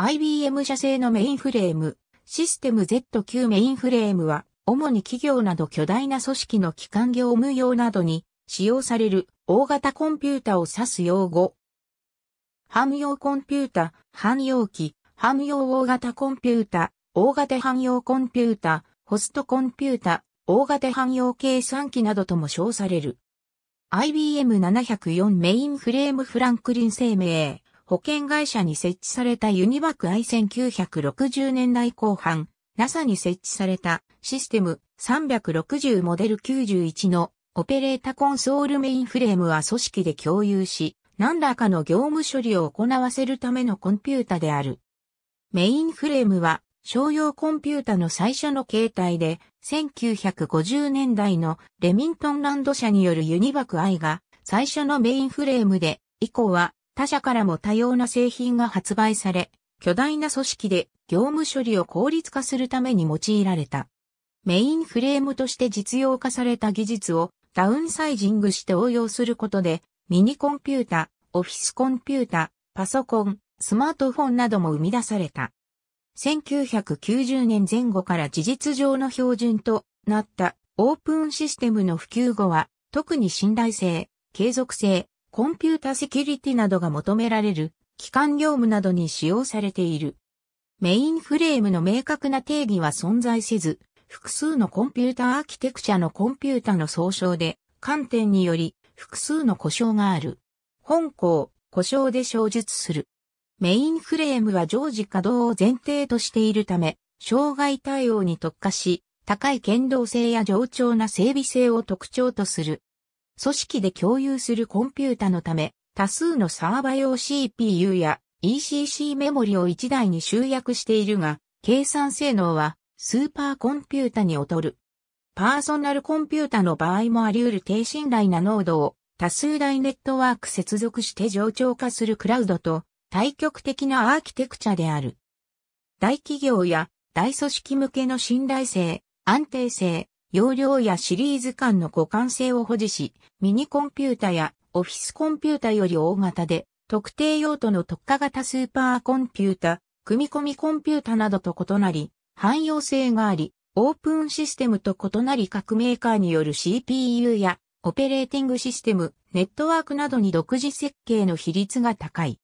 IBM 社製のメインフレーム、システム Z9 メインフレームは、主に企業など巨大な組織の機関業務用などに使用される大型コンピュータを指す用語。汎用コンピュータ、汎用機、汎用大型コンピュータ、大型汎用コンピュータ、ホストコンピュータ、大型汎用計算機などとも称される。IBM704 メインフレームフランクリン生命。保険会社に設置されたユニバク i1960 年代後半、NASA に設置されたシステム360モデル91のオペレータコンソールメインフレームは組織で共有し、何らかの業務処理を行わせるためのコンピュータである。メインフレームは商用コンピュータの最初の形態で、1950年代のレミントンランド社によるユニバク i が最初のメインフレームで、以降は他社からも多様な製品が発売され、巨大な組織で業務処理を効率化するために用いられた。メインフレームとして実用化された技術をダウンサイジングして応用することで、ミニコンピュータ、オフィスコンピュータ、パソコン、スマートフォンなども生み出された。1990年前後から事実上の標準となったオープンシステムの普及後は、特に信頼性、継続性、コンピュータセキュリティなどが求められる、機関業務などに使用されている。メインフレームの明確な定義は存在せず、複数のコンピュータアーキテクチャのコンピュータの総称で、観点により複数の故障がある。本校、故障で小述する。メインフレームは常時稼働を前提としているため、障害対応に特化し、高い剣道性や冗長な整備性を特徴とする。組織で共有するコンピュータのため、多数のサーバ用 CPU や ECC メモリを1台に集約しているが、計算性能はスーパーコンピュータに劣る。パーソナルコンピュータの場合もあり得る低信頼な濃度を多数台ネットワーク接続して上長化するクラウドと対極的なアーキテクチャである。大企業や大組織向けの信頼性、安定性、容量やシリーズ間の互換性を保持し、ミニコンピュータやオフィスコンピュータより大型で、特定用途の特化型スーパーコンピュータ、組み込みコンピュータなどと異なり、汎用性があり、オープンシステムと異なり各メーカーによる CPU やオペレーティングシステム、ネットワークなどに独自設計の比率が高い。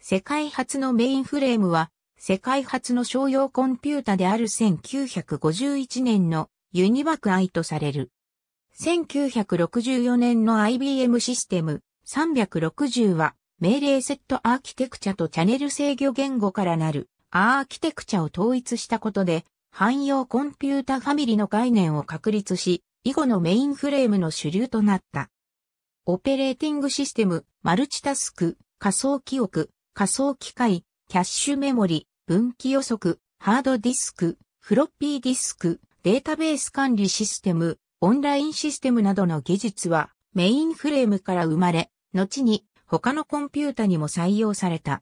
世界初のメインフレームは、世界初の商用コンピュータである1951年のユニバク愛とされる。1964年の IBM システム360は命令セットアーキテクチャとチャネル制御言語からなるアーキテクチャを統一したことで汎用コンピュータファミリの概念を確立し、以後のメインフレームの主流となった。オペレーティングシステム、マルチタスク、仮想記憶、仮想機械、キャッシュメモリ、分岐予測、ハードディスク、フロッピーディスク、データベース管理システム、オンラインシステムなどの技術はメインフレームから生まれ、後に他のコンピュータにも採用された。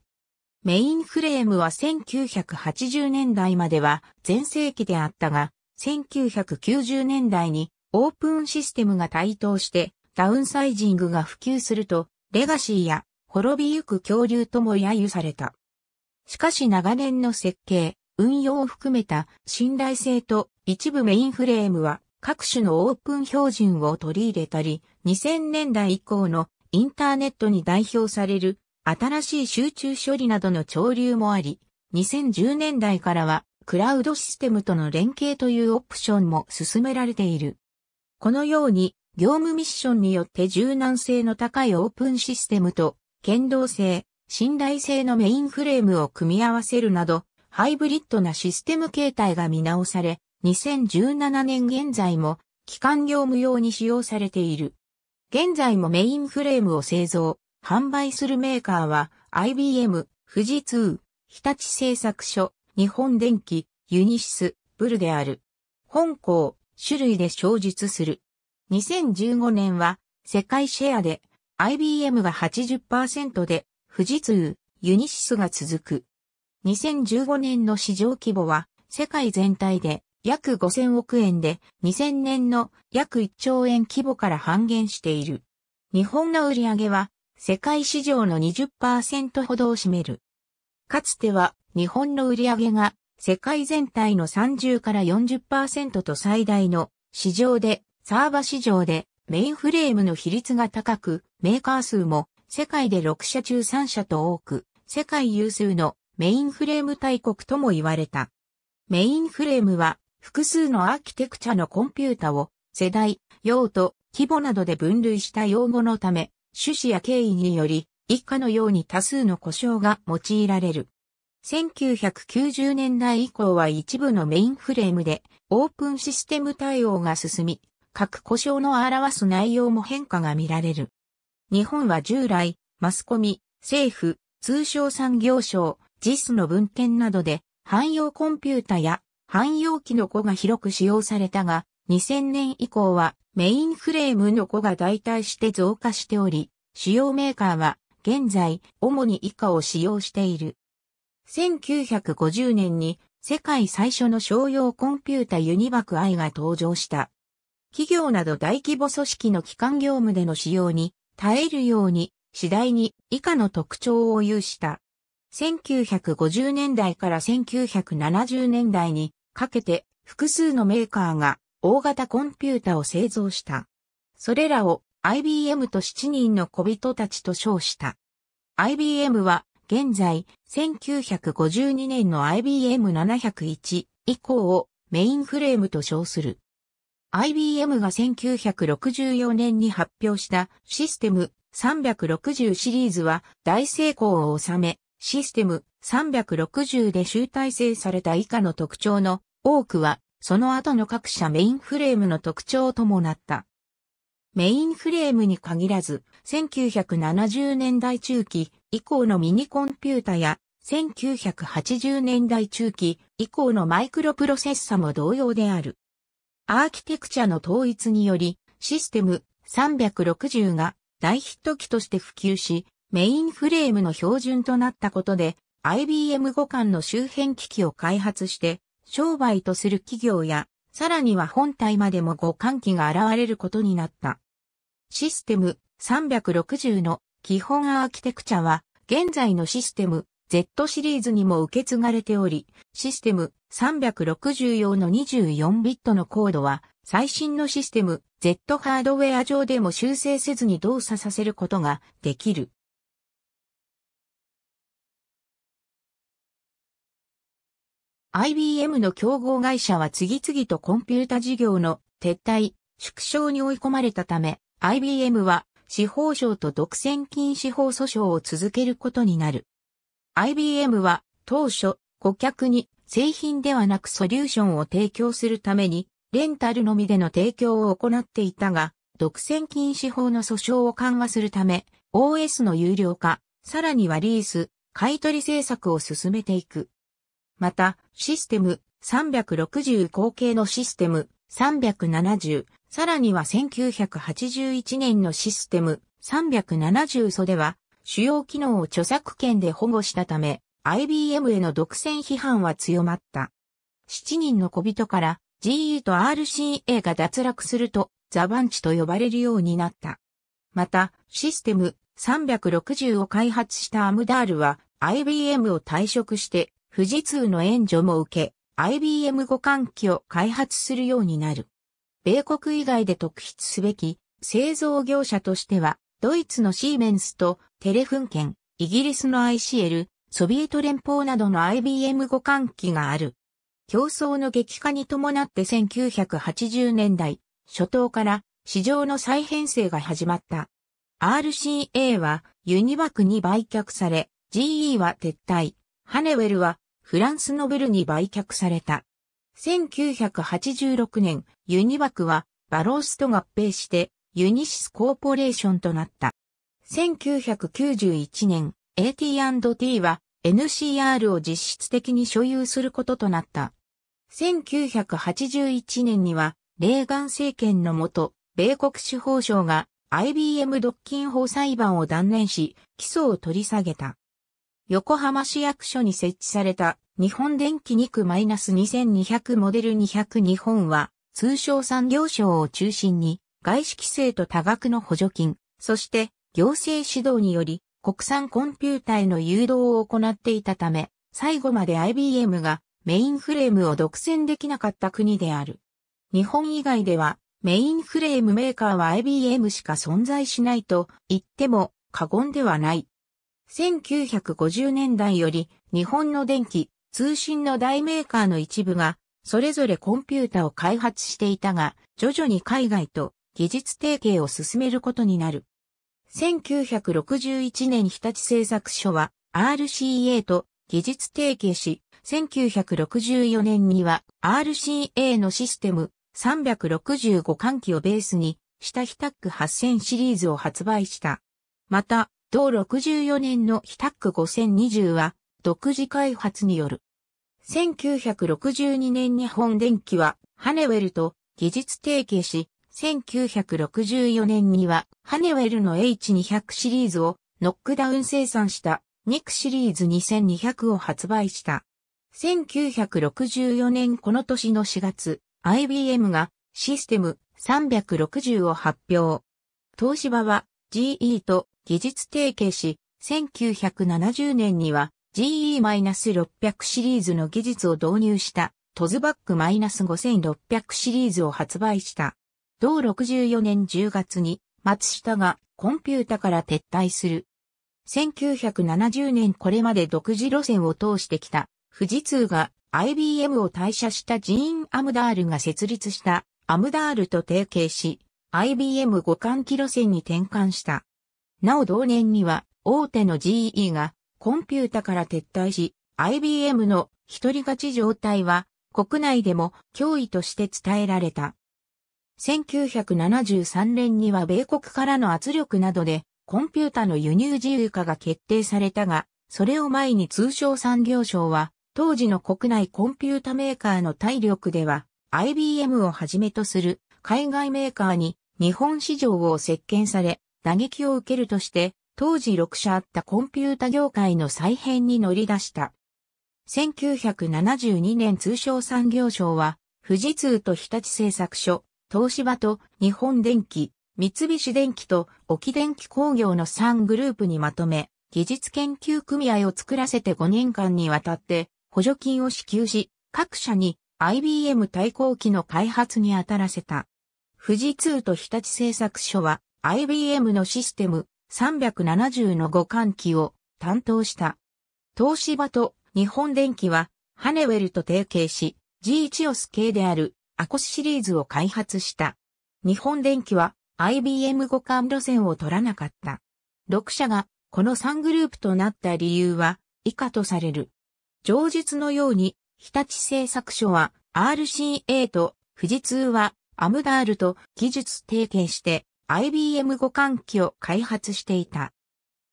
メインフレームは1980年代までは全盛期であったが、1990年代にオープンシステムが台頭してダウンサイジングが普及すると、レガシーや滅びゆく恐竜とも揶揄された。しかし長年の設計、運用を含めた信頼性と一部メインフレームは各種のオープン標準を取り入れたり、2000年代以降のインターネットに代表される新しい集中処理などの潮流もあり、2010年代からはクラウドシステムとの連携というオプションも進められている。このように業務ミッションによって柔軟性の高いオープンシステムと、剣道性、信頼性のメインフレームを組み合わせるなど、ハイブリッドなシステム形態が見直され、2017年現在も基幹業務用に使用されている。現在もメインフレームを製造、販売するメーカーは IBM、富士通、日立製作所、日本電機、ユニシス、ブルである。本校、種類で小述する。2015年は世界シェアで IBM が80%で富士通、ユニシスが続く。2015年の市場規模は世界全体で約5000億円で2000年の約1兆円規模から半減している。日本の売上は世界市場の20%ほどを占める。かつては日本の売上が世界全体の30から40%と最大の市場でサーバ市場でメインフレームの比率が高くメーカー数も世界で6社中3社と多く世界有数のメインフレーム大国とも言われた。メインフレームは複数のアーキテクチャのコンピュータを世代、用途、規模などで分類した用語のため、趣旨や経緯により一家のように多数の故障が用いられる。1990年代以降は一部のメインフレームでオープンシステム対応が進み、各故障の表す内容も変化が見られる。日本は従来、マスコミ、政府、通商産業省、JIS の文献などで、汎用コンピュータや汎用機の子が広く使用されたが、2000年以降はメインフレームの子が代替して増加しており、主要メーカーは現在主に以下を使用している。1950年に世界最初の商用コンピュータユニバク i が登場した。企業など大規模組織の機関業務での使用に耐えるように次第に以下の特徴を有した。1950年代から1970年代にかけて複数のメーカーが大型コンピュータを製造した。それらを IBM と7人の小人たちと称した。IBM は現在1952年の IBM701 以降をメインフレームと称する。IBM が1964年に発表したシステム360シリーズは大成功を収め、システム360で集大成された以下の特徴の多くは、その後の各社メインフレームの特徴ともなった。メインフレームに限らず、1970年代中期以降のミニコンピュータや、1980年代中期以降のマイクロプロセッサも同様である。アーキテクチャの統一により、システム360が大ヒット機として普及し、メインフレームの標準となったことで、IBM 互換の周辺機器を開発して、商売とする企業や、さらには本体までも互換機が現れることになった。システム360の基本アーキテクチャは、現在のシステム Z シリーズにも受け継がれており、システム360用の24ビットのコードは、最新のシステム Z ハードウェア上でも修正せずに動作させることができる。IBM の競合会社は次々とコンピュータ事業の撤退、縮小に追い込まれたため、IBM は司法省と独占禁止法訴訟を続けることになる。IBM は当初顧客に製品ではなくソリューションを提供するためにレンタルのみでの提供を行っていたが、独占禁止法の訴訟を緩和するため、OS の有料化、さらにはリース、買取政策を進めていく。また、システム360後継のシステム370、さらには1981年のシステム370素では、主要機能を著作権で保護したため、IBM への独占批判は強まった。7人の小人から GE と RCA が脱落すると、ザバンチと呼ばれるようになった。また、システム360を開発したアムダールは IBM を退職して富士通の援助も受け、IBM 互換機を開発するようになる。米国以外で特筆すべき製造業者としては、ドイツのシーメンスとテレフンン、イギリスの ICL、ソビエト連邦などの IBM 互換機がある。競争の激化に伴って1980年代初頭から市場の再編成が始まった。RCA はユニバクに売却され、GE は撤退、ハネウェルはフランスノベルに売却された。1986年、ユニバクはバロースと合併してユニシスコーポレーションとなった。1991年、AT&T は NCR を実質的に所有することとなった。1981年には、レーガン政権のもと、米国司法省が IBM 独禁法裁判を断念し、起訴を取り下げた。横浜市役所に設置された日本電機2区 -2200 モデル200日本は、通商産業省を中心に、外資規制と多額の補助金、そして行政指導により、国産コンピュータへの誘導を行っていたため、最後まで IBM がメインフレームを独占できなかった国である。日本以外ではメインフレームメーカーは IBM しか存在しないと言っても過言ではない。1950年代より日本の電気、通信の大メーカーの一部が、それぞれコンピュータを開発していたが、徐々に海外と技術提携を進めることになる。1961年日立製作所は RCA と技術提携し、1964年には RCA のシステム365換気をベースに、下ヒタック8000シリーズを発売した。また、同64年のヒタック5020は、独自開発による。1962年日本電機はハネウェルと技術提携し、1964年にはハネウェルの H200 シリーズをノックダウン生産したニクシリーズ2200を発売した。1964年この年の4月、IBM がシステム360を発表。東芝は GE と技術提携し、1970年には GE-600 シリーズの技術を導入したトズバック -5600 シリーズを発売した。同64年10月に松下がコンピュータから撤退する。1970年これまで独自路線を通してきた富士通が IBM を退社したジーン・アムダールが設立したアムダールと提携し IBM 互換機路線に転換した。なお同年には大手の GE がコンピュータから撤退し、IBM の一人勝ち状態は国内でも脅威として伝えられた。1973年には米国からの圧力などでコンピュータの輸入自由化が決定されたが、それを前に通商産業省は当時の国内コンピュータメーカーの体力では IBM をはじめとする海外メーカーに日本市場を席巻され打撃を受けるとして当時6社あったコンピュータ業界の再編に乗り出した。1972年通商産業省は、富士通と日立製作所、東芝と日本電機、三菱電機と沖電機工業の3グループにまとめ、技術研究組合を作らせて5年間にわたって補助金を支給し、各社に IBM 対抗機の開発に当たらせた。富士通と日立製作所は IBM のシステム、370の互換機を担当した。東芝と日本電機はハネウェルと提携し G1OS 系であるアコスシリーズを開発した。日本電機は IBM 互換路線を取らなかった。6社がこの3グループとなった理由は以下とされる。上述のように日立製作所は RCA と富士通はアムダールと技術提携して IBM 互換機を開発していた。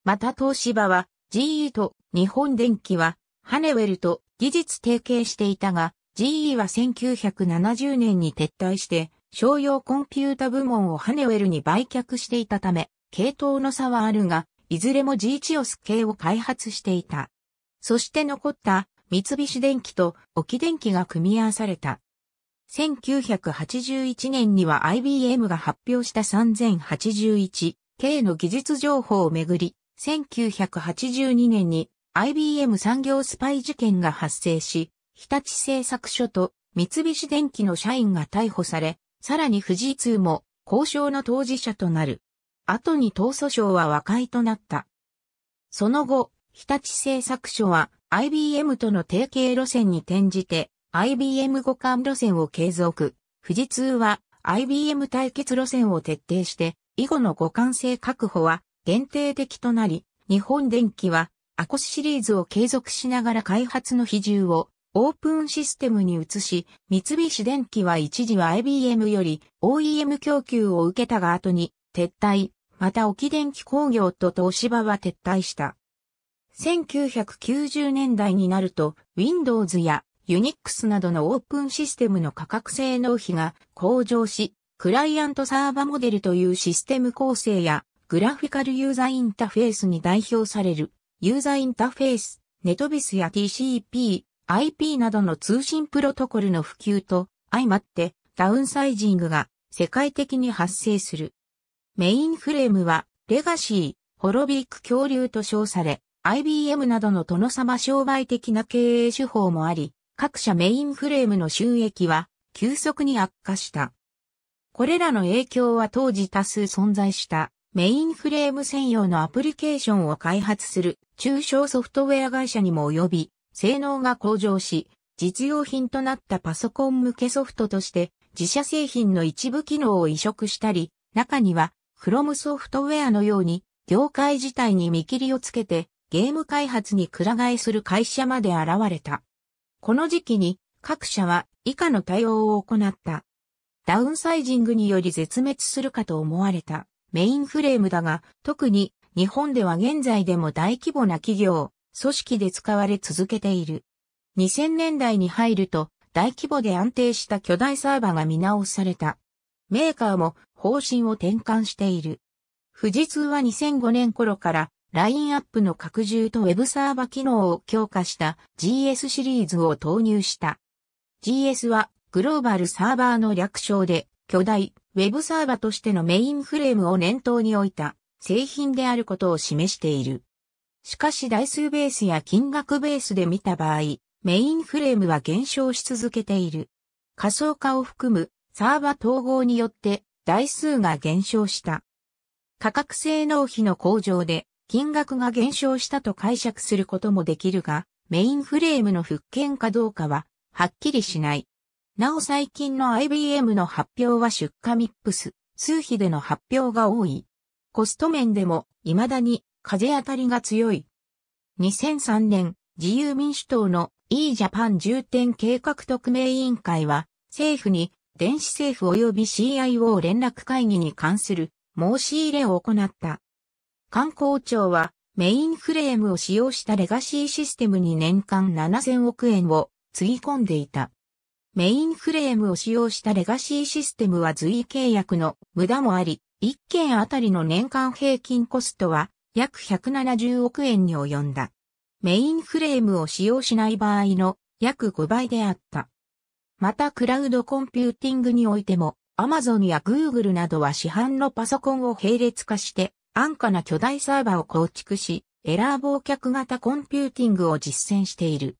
また東芝は GE と日本電機はハネウェルと技術提携していたが GE は1970年に撤退して商用コンピュータ部門をハネウェルに売却していたため系統の差はあるがいずれも g チオス系を開発していた。そして残った三菱電機と沖電機が組み合わされた。1981年には IBM が発表した 3081K の技術情報をめぐり、1982年に IBM 産業スパイ事件が発生し、日立製作所と三菱電機の社員が逮捕され、さらに富士通も交渉の当事者となる。後に当訴省は和解となった。その後、日立製作所は IBM との提携路線に転じて IBM 互換路線を継続。富士通は IBM 対決路線を徹底して、以後の互換性確保は限定的となり、日本電機はアコスシリーズを継続しながら開発の比重をオープンシステムに移し、三菱電機は一時は IBM より OEM 供給を受けたが後に撤退、また沖電機工業と東芝は撤退した。1990年代になると Windows やユニックスなどのオープンシステムの価格性能比が向上し、クライアントサーバモデルというシステム構成やグラフィカルユーザーインターフェースに代表されるユーザーインターフェース、ネトビスや TCP、IP などの通信プロトコルの普及と相まってダウンサイジングが世界的に発生する。メインフレームはレガシー、ホロビーク恐竜と称され、IBM などの殿様商売的な経営手法もあり、各社メインフレームの収益は急速に悪化した。これらの影響は当時多数存在したメインフレーム専用のアプリケーションを開発する中小ソフトウェア会社にも及び、性能が向上し、実用品となったパソコン向けソフトとして自社製品の一部機能を移植したり、中には Chrome ソフトウェアのように業界自体に見切りをつけてゲーム開発に倉替えする会社まで現れた。この時期に各社は以下の対応を行った。ダウンサイジングにより絶滅するかと思われたメインフレームだが、特に日本では現在でも大規模な企業、組織で使われ続けている。2000年代に入ると大規模で安定した巨大サーバーが見直された。メーカーも方針を転換している。富士通は2005年頃からラインアップの拡充とウェブサーバ機能を強化した GS シリーズを投入した。GS はグローバルサーバーの略称で巨大ウェブサーバとしてのメインフレームを念頭に置いた製品であることを示している。しかし台数ベースや金額ベースで見た場合、メインフレームは減少し続けている。仮想化を含むサーバ統合によって台数が減少した。価格性能比の向上で金額が減少したと解釈することもできるが、メインフレームの復権かどうかは、はっきりしない。なお最近の IBM の発表は出荷ミップス、数比での発表が多い。コスト面でも未だに風当たりが強い。2003年、自由民主党の e ジャパン重点計画特命委員会は、政府に電子政府及び CIO 連絡会議に関する申し入れを行った。観光庁はメインフレームを使用したレガシーシステムに年間7000億円をつぎ込んでいた。メインフレームを使用したレガシーシステムは随意契約の無駄もあり、1件あたりの年間平均コストは約170億円に及んだ。メインフレームを使用しない場合の約5倍であった。またクラウドコンピューティングにおいても Amazon や Google などは市販のパソコンを並列化して安価な巨大サーバを構築し、エラー忘却型コンピューティングを実践している。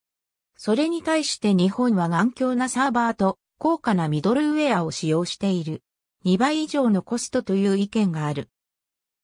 それに対して日本は頑強なサーバーと高価なミドルウェアを使用している。2倍以上のコストという意見がある。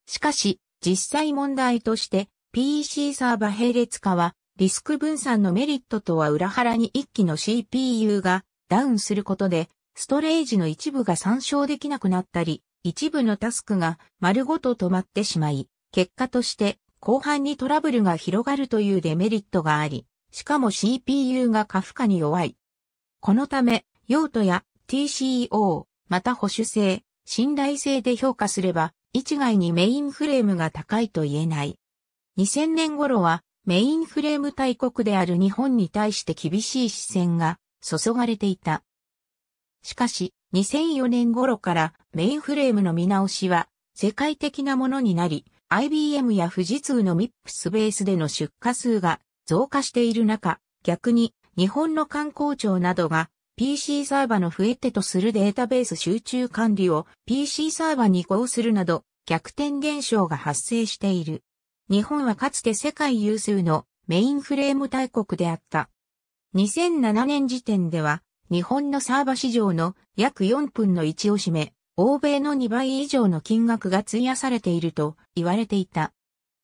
しかし、実際問題として PC サーバ並列化はリスク分散のメリットとは裏腹に一機の CPU がダウンすることでストレージの一部が参照できなくなったり、一部のタスクが丸ごと止まってしまい、結果として後半にトラブルが広がるというデメリットがあり、しかも CPU が過負荷に弱い。このため、用途や TCO、また保守性、信頼性で評価すれば、一概にメインフレームが高いと言えない。2000年頃は、メインフレーム大国である日本に対して厳しい視線が注がれていた。しかし、2004年頃からメインフレームの見直しは世界的なものになり、IBM や富士通の MIP スベースでの出荷数が増加している中、逆に日本の観光庁などが PC サーバの増えてとするデータベース集中管理を PC サーバに移行するなど逆転現象が発生している。日本はかつて世界有数のメインフレーム大国であった。2007年時点では日本のサーバ市場の約4分の1を占め、欧米の2倍以上の金額が費やされていると言われていた。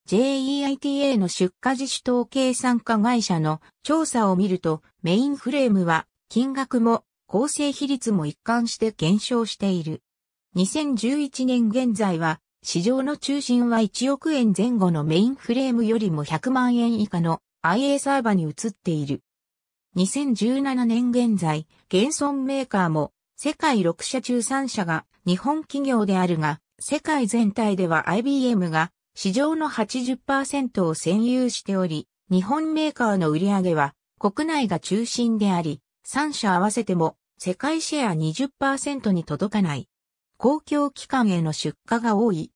JEITA の出荷自主統計参加会社の調査を見ると、メインフレームは金額も構成比率も一貫して減少している。2011年現在は、市場の中心は1億円前後のメインフレームよりも100万円以下の IA サーバに移っている。2017年現在、現存メーカーも、世界6社中3社が日本企業であるが、世界全体では IBM が市場の80%を占有しており、日本メーカーの売り上げは国内が中心であり、3社合わせても世界シェア20%に届かない。公共機関への出荷が多い。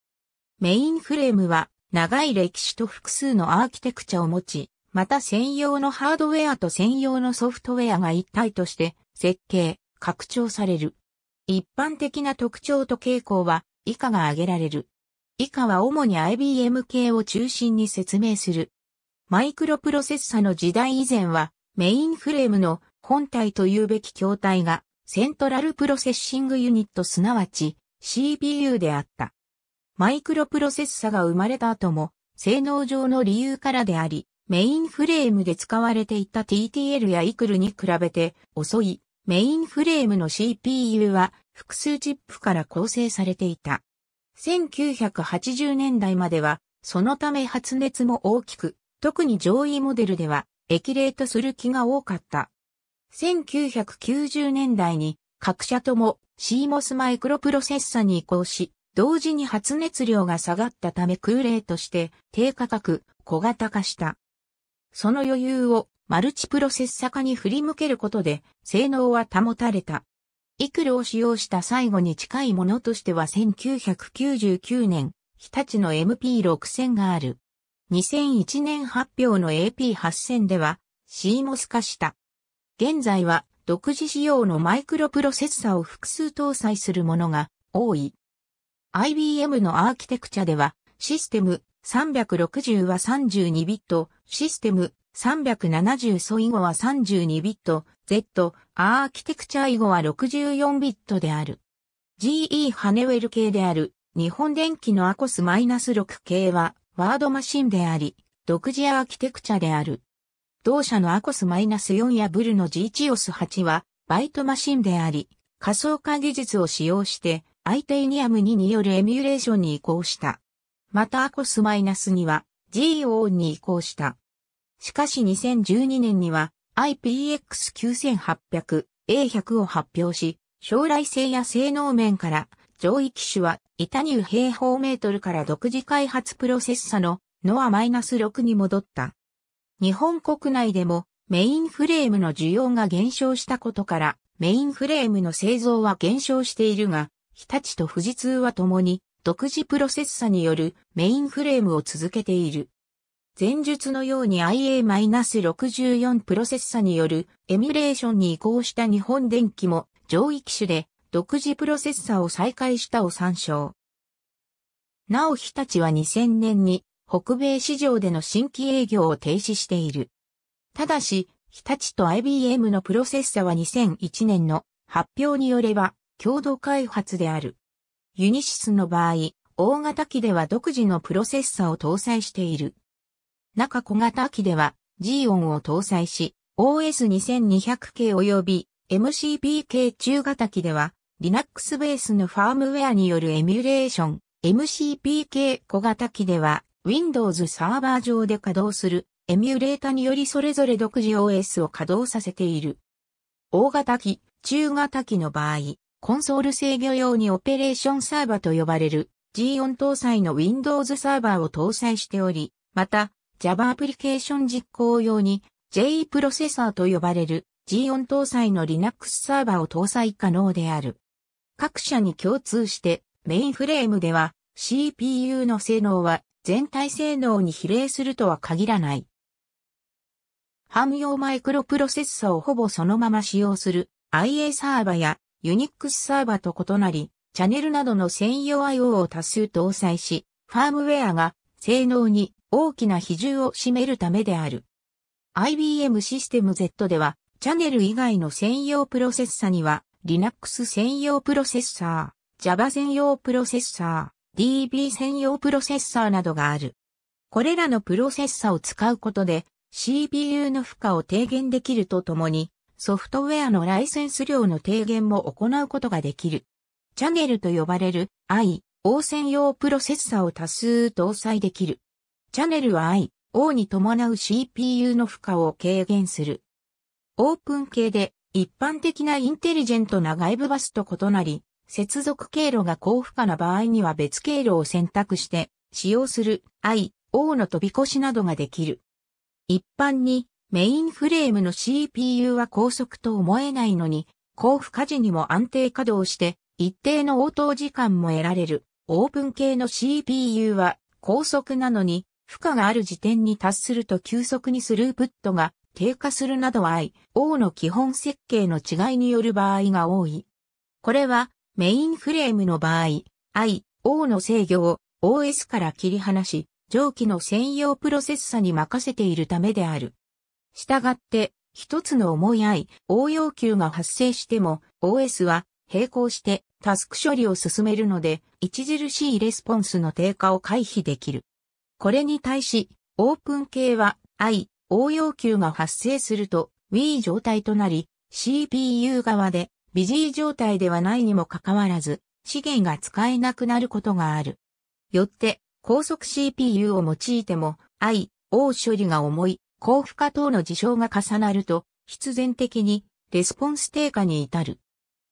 メインフレームは長い歴史と複数のアーキテクチャを持ち、また専用のハードウェアと専用のソフトウェアが一体として設計、拡張される。一般的な特徴と傾向は以下が挙げられる。以下は主に IBM 系を中心に説明する。マイクロプロセッサの時代以前はメインフレームの本体というべき筐体がセントラルプロセッシングユニットすなわち CPU であった。マイクロプロセッサが生まれた後も性能上の理由からであり、メインフレームで使われていた TTL やイクルに比べて遅いメインフレームの CPU は複数チップから構成されていた。1980年代まではそのため発熱も大きく、特に上位モデルでは液冷とする気が多かった。1990年代に各社とも CMOS マイクロプロセッサに移行し、同時に発熱量が下がったため空冷として低価格、小型化した。その余裕をマルチプロセッサ化に振り向けることで性能は保たれた。イクルを使用した最後に近いものとしては1999年、日立の MP6000 がある。2001年発表の AP8000 では CMOS 化した。現在は独自仕様のマイクロプロセッサを複数搭載するものが多い。IBM のアーキテクチャではシステム360は32ビット、システム370素以後は32ビット、Z、アーキテクチャ以後は64ビットである。GE ハネウェル系である、日本電機のアコスマイナス -6 系は、ワードマシンであり、独自アーキテクチャである。同社のアコスマイナス -4 やブルの g チ o s 8は、バイトマシンであり、仮想化技術を使用して、アイテイニアム2によるエミュレーションに移行した。またアコス -2 は、GO に移行した。しかし2012年には IPX9800、A100 を発表し、将来性や性能面から上位機種は板入平方メートルから独自開発プロセッサのノア -6 に戻った。日本国内でもメインフレームの需要が減少したことからメインフレームの製造は減少しているが、日立と富士通は共に独自プロセッサによるメインフレームを続けている。前述のように IA-64 プロセッサによるエミュレーションに移行した日本電機も上位機種で独自プロセッサを再開したを参照。なお日立は2000年に北米市場での新規営業を停止している。ただし、日立と IBM のプロセッサは2001年の発表によれば共同開発である。ユニシスの場合、大型機では独自のプロセッサを搭載している。中小型機では、G オンを搭載し、OS2200 系及び MCP 系中型機では、Linux ベースのファームウェアによるエミュレーション、MCP 系小型機では、Windows サーバー上で稼働するエミュレータによりそれぞれ独自 OS を稼働させている。大型機、中型機の場合、コンソール制御用にオペレーションサーバと呼ばれる G4 搭載の Windows サーバーを搭載しており、また Java アプリケーション実行用に JE プロセッサーと呼ばれる G4 搭載の Linux サーバーを搭載可能である。各社に共通してメインフレームでは CPU の性能は全体性能に比例するとは限らない。汎用マイクロプロセッサをほぼそのまま使用する IA サーバやユニックスサーバと異なり、チャンネルなどの専用 IO を多数搭載し、ファームウェアが性能に大きな比重を占めるためである。IBM システム Z では、チャンネル以外の専用プロセッサには、Linux 専用プロセッサー、Java 専用プロセッサー、DB 専用プロセッサーなどがある。これらのプロセッサを使うことで、CPU の負荷を低減できるとともに、ソフトウェアのライセンス料の低減も行うことができる。チャネルと呼ばれる I、O 専用プロセッサを多数搭載できる。チャネルは I、O に伴う CPU の負荷を軽減する。オープン系で一般的なインテリジェントな外部バスと異なり、接続経路が高負荷な場合には別経路を選択して使用する I、O の飛び越しなどができる。一般にメインフレームの CPU は高速と思えないのに、高負荷時にも安定稼働して、一定の応答時間も得られる。オープン系の CPU は高速なのに、負荷がある時点に達すると急速にスループットが低下するなどは IO の基本設計の違いによる場合が多い。これはメインフレームの場合、IO の制御を OS から切り離し、上記の専用プロセッサに任せているためである。したがって、一つの重いい、応用求が発生しても、OS は並行してタスク処理を進めるので、著しいレスポンスの低下を回避できる。これに対し、オープン系は I、応用求が発生すると w i i 状態となり、CPU 側でビジー状態ではないにもかかわらず、資源が使えなくなることがある。よって、高速 CPU を用いても、I、O 処理が重い高負荷等の事象が重なると、必然的にレスポンス低下に至る。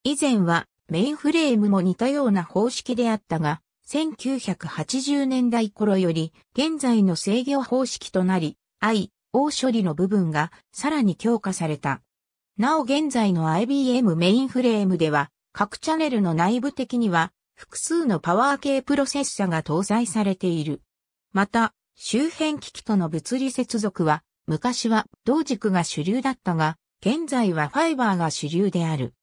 以前はメインフレームも似たような方式であったが、1980年代頃より現在の制御方式となり、I、O 処理の部分がさらに強化された。なお現在の IBM メインフレームでは、各チャンネルの内部的には複数のパワー系プロセッサが搭載されている。また、周辺機器との物理接続は昔は同軸が主流だったが、現在はファイバーが主流である。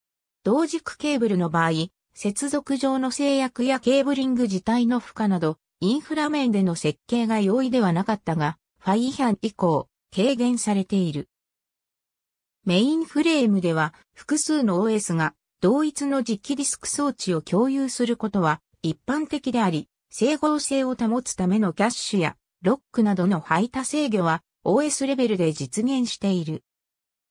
同軸ケーブルの場合、接続上の制約やケーブリング自体の負荷など、インフラ面での設計が容易ではなかったが、ファイ違反以降、軽減されている。メインフレームでは、複数の OS が同一の実機ディスク装置を共有することは一般的であり、整合性を保つためのキャッシュやロックなどの排他制御は OS レベルで実現している。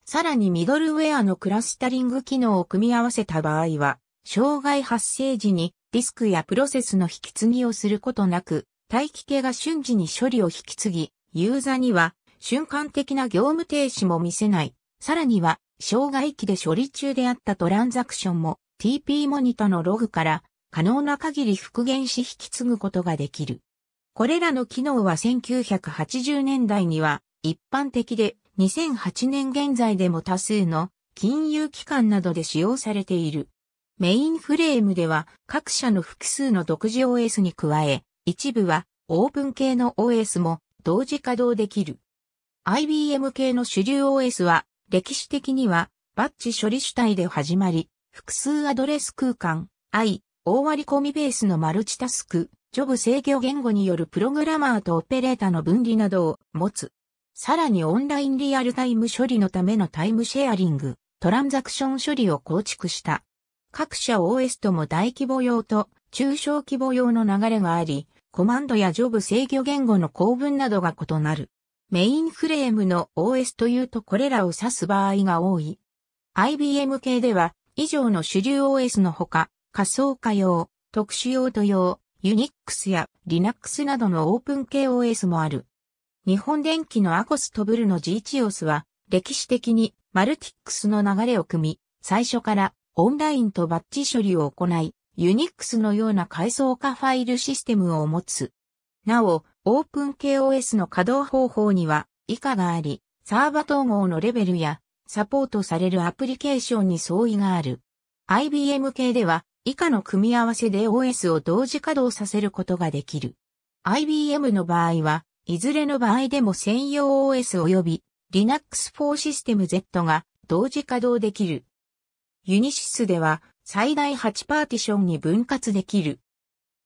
さらにミドルウェアのクラスタリング機能を組み合わせた場合は、障害発生時にディスクやプロセスの引き継ぎをすることなく、待機系が瞬時に処理を引き継ぎ、ユーザーには瞬間的な業務停止も見せない。さらには、障害機で処理中であったトランザクションも TP モニタのログから可能な限り復元し引き継ぐことができる。これらの機能は1980年代には一般的で2008年現在でも多数の金融機関などで使用されている。メインフレームでは各社の複数の独自 OS に加え、一部はオープン系の OS も同時稼働できる。IBM 系の主流 OS は歴史的にはバッチ処理主体で始まり、複数アドレス空間、I、大割り込みベースのマルチタスク、ジョブ制御言語によるプログラマーとオペレーターの分離などを持つ。さらにオンラインリアルタイム処理のためのタイムシェアリング、トランザクション処理を構築した。各社 OS とも大規模用と中小規模用の流れがあり、コマンドやジョブ制御言語の構文などが異なる。メインフレームの OS というとこれらを指す場合が多い。IBM 系では以上の主流 OS のほか、仮想化用、特殊用途用、Unix や Linux などのオープン KOS もある。日本電機のアコスとブルの GTOS は、歴史的にマルティックスの流れを組み、最初からオンラインとバッチ処理を行い、Unix のような階層化ファイルシステムを持つ。なお、オープン k o s の稼働方法には以下があり、サーバ統合のレベルやサポートされるアプリケーションに相違がある。IBM 系では以下の組み合わせで OS を同時稼働させることができる。IBM の場合は、いずれの場合でも専用 OS 及び Linux for System Z が同時稼働できる。ユニシスでは最大8パーティションに分割できる。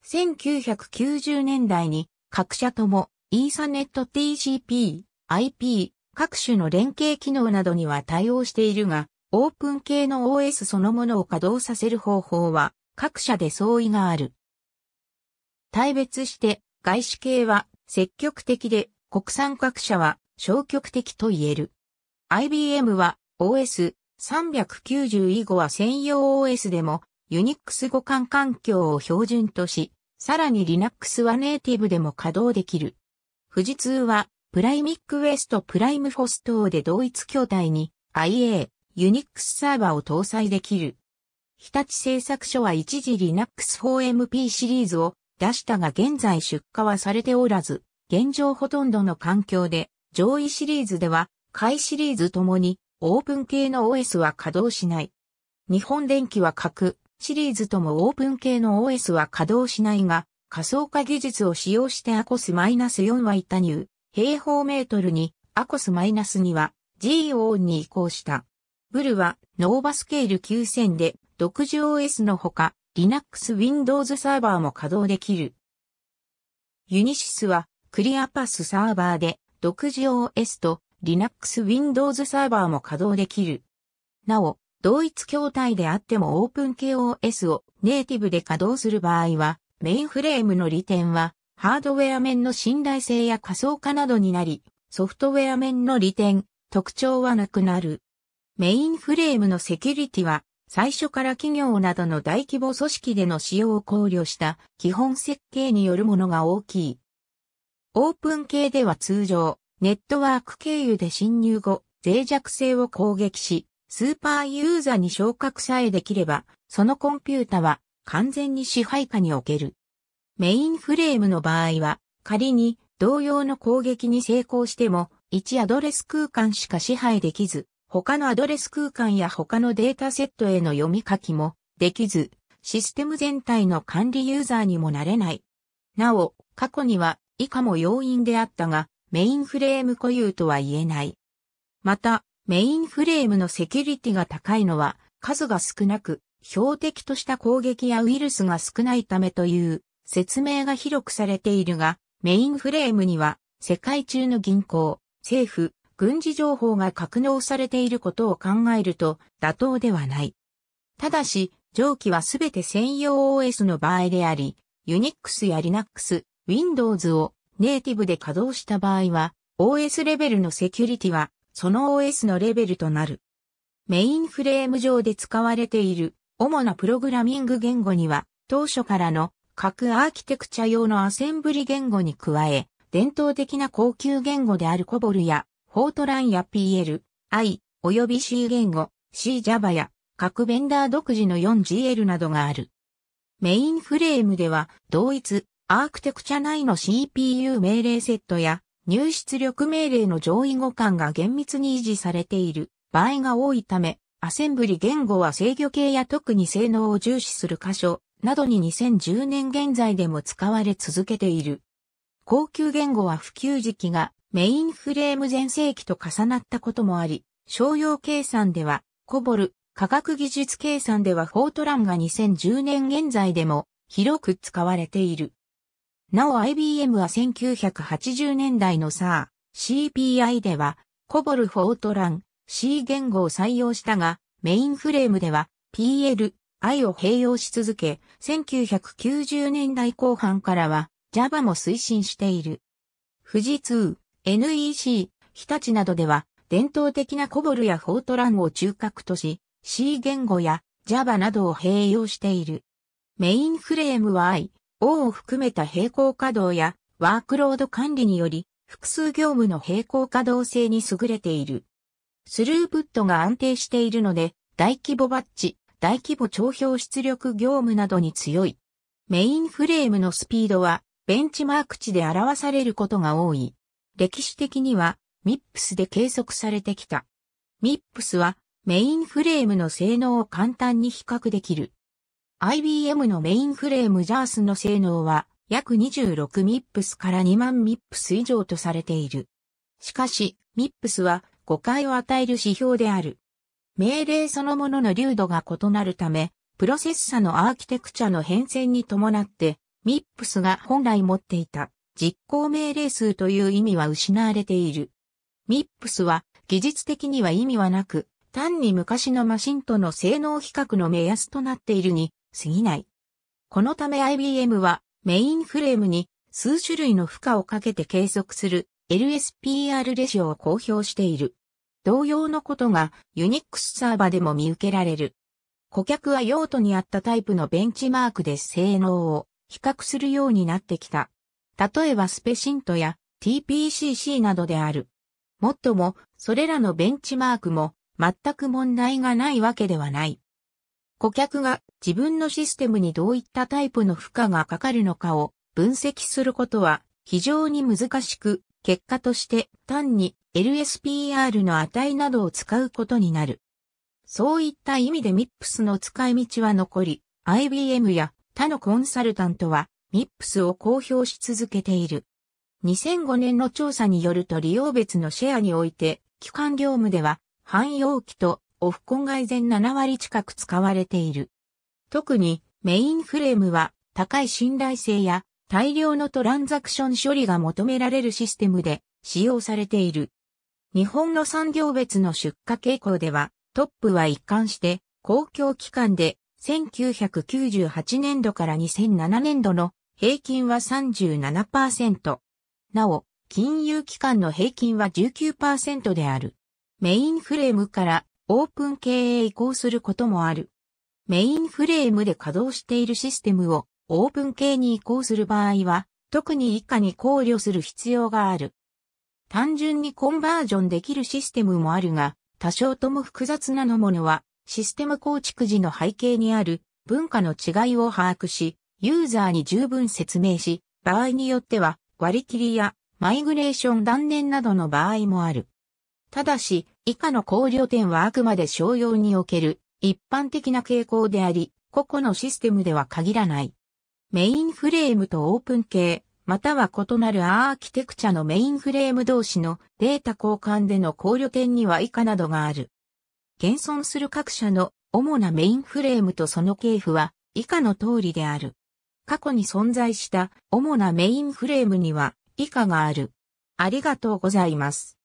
1990年代に各社ともイーサネット TCP、IP、各種の連携機能などには対応しているが、オープン系の OS そのものを稼働させる方法は各社で相違がある。対別して外資系は積極的で国産各社は消極的と言える。IBM は OS390 以後は専用 OS でも Unix 互換環境を標準とし、さらに Linux はネイティブでも稼働できる。富士通はプライミックウエストプライムフォストで同一筐体に IA、ユニックスサーバーを搭載できる。日立製作所は一時 Linux 4MP シリーズを出したが現在出荷はされておらず、現状ほとんどの環境で上位シリーズでは、下位シリーズともにオープン系の OS は稼働しない。日本電機は各シリーズともオープン系の OS は稼働しないが、仮想化技術を使用してアコスマイナス4は板入、平方メートルにアコスマイナス2は GO に移行した。ブルはノーバスケール9000で独自 OS のほか Linux Windows サーバーも稼働できる。ユニシスはクリアパスサーバーで独自 OS と Linux Windows サーバーも稼働できる。なお、同一筐体であっても OpenKOS をネイティブで稼働する場合は、メインフレームの利点は、ハードウェア面の信頼性や仮想化などになり、ソフトウェア面の利点、特徴はなくなる。メインフレームのセキュリティは、最初から企業などの大規模組織での使用を考慮した基本設計によるものが大きい。オープン系では通常、ネットワーク経由で侵入後、脆弱性を攻撃し、スーパーユーザーに昇格さえできれば、そのコンピュータは完全に支配下における。メインフレームの場合は、仮に同様の攻撃に成功しても、1アドレス空間しか支配できず、他のアドレス空間や他のデータセットへの読み書きもできず、システム全体の管理ユーザーにもなれない。なお、過去には以下も要因であったが、メインフレーム固有とは言えない。また、メインフレームのセキュリティが高いのは、数が少なく、標的とした攻撃やウイルスが少ないためという説明が広くされているが、メインフレームには世界中の銀行、政府、軍事情報が格納されていることを考えると妥当ではない。ただし、上記はすべて専用 OS の場合であり、Unix や Linux、Windows をネイティブで稼働した場合は、OS レベルのセキュリティは、その OS のレベルとなる。メインフレーム上で使われている主なプログラミング言語には、当初からの各アーキテクチャ用のアセンブリ言語に加え、伝統的な高級言語であるコボルやフォートランや PL、I、及び C 言語、C Java や各ベンダー独自の 4GL などがある。メインフレームでは同一アークテクチャ内の CPU 命令セットや入出力命令の上位互換が厳密に維持されている場合が多いため、アセンブリ言語は制御系や特に性能を重視する箇所などに2010年現在でも使われ続けている。高級言語は普及時期がメインフレーム全盛期と重なったこともあり、商用計算では、コボル、科学技術計算ではフォートランが2010年現在でも広く使われている。なお IBM は1980年代の SAR、CPI では、コボルフォートラン、C 言語を採用したが、メインフレームでは PL、I を併用し続け、1990年代後半からは Java も推進している。富士通、NEC、日立などでは、伝統的なコボルやフォートランを中核とし、C 言語や Java などを併用している。メインフレームは I、O を含めた並行稼働やワークロード管理により、複数業務の並行稼働性に優れている。スループットが安定しているので、大規模バッチ、大規模帳票出力業務などに強い。メインフレームのスピードは、ベンチマーク値で表されることが多い。歴史的には MIPS で計測されてきた。MIPS はメインフレームの性能を簡単に比較できる。IBM のメインフレーム JARS の性能は約 26MIPS から2万 MIPS 以上とされている。しかし、MIPS は誤解を与える指標である。命令そのものの流度が異なるため、プロセッサのアーキテクチャの変遷に伴って、MIPS が本来持っていた実行命令数という意味は失われている。MIPS は技術的には意味はなく、単に昔のマシンとの性能比較の目安となっているに過ぎない。このため IBM はメインフレームに数種類の負荷をかけて計測する LSPR レシオを公表している。同様のことが Unix サーバでも見受けられる。顧客は用途に合ったタイプのベンチマークで性能を比較するようになってきた。例えばスペシントや TPCC などである。もっとも、それらのベンチマークも全く問題がないわけではない。顧客が自分のシステムにどういったタイプの負荷がかかるのかを分析することは非常に難しく、結果として単に LSPR の値などを使うことになる。そういった意味で MIPS の使い道は残り、IBM や他のコンサルタントはミップスを公表し続けている。2005年の調査によると利用別のシェアにおいて、基幹業務では、汎用機とオフコン外依然7割近く使われている。特にメインフレームは高い信頼性や大量のトランザクション処理が求められるシステムで使用されている。日本の産業別の出荷傾向ではトップは一貫して公共機関で1998年度から2007年度の平均は37%。なお、金融機関の平均は19%である。メインフレームからオープン系へ移行することもある。メインフレームで稼働しているシステムをオープン系に移行する場合は、特に以下に考慮する必要がある。単純にコンバージョンできるシステムもあるが、多少とも複雑なのものは、システム構築時の背景にある文化の違いを把握し、ユーザーに十分説明し、場合によっては割り切りやマイグレーション断念などの場合もある。ただし、以下の考慮点はあくまで商用における一般的な傾向であり、個々のシステムでは限らない。メインフレームとオープン系、または異なるアーキテクチャのメインフレーム同士のデータ交換での考慮点には以下などがある。現存する各社の主なメインフレームとその系譜は以下の通りである。過去に存在した主なメインフレームには以下がある。ありがとうございます。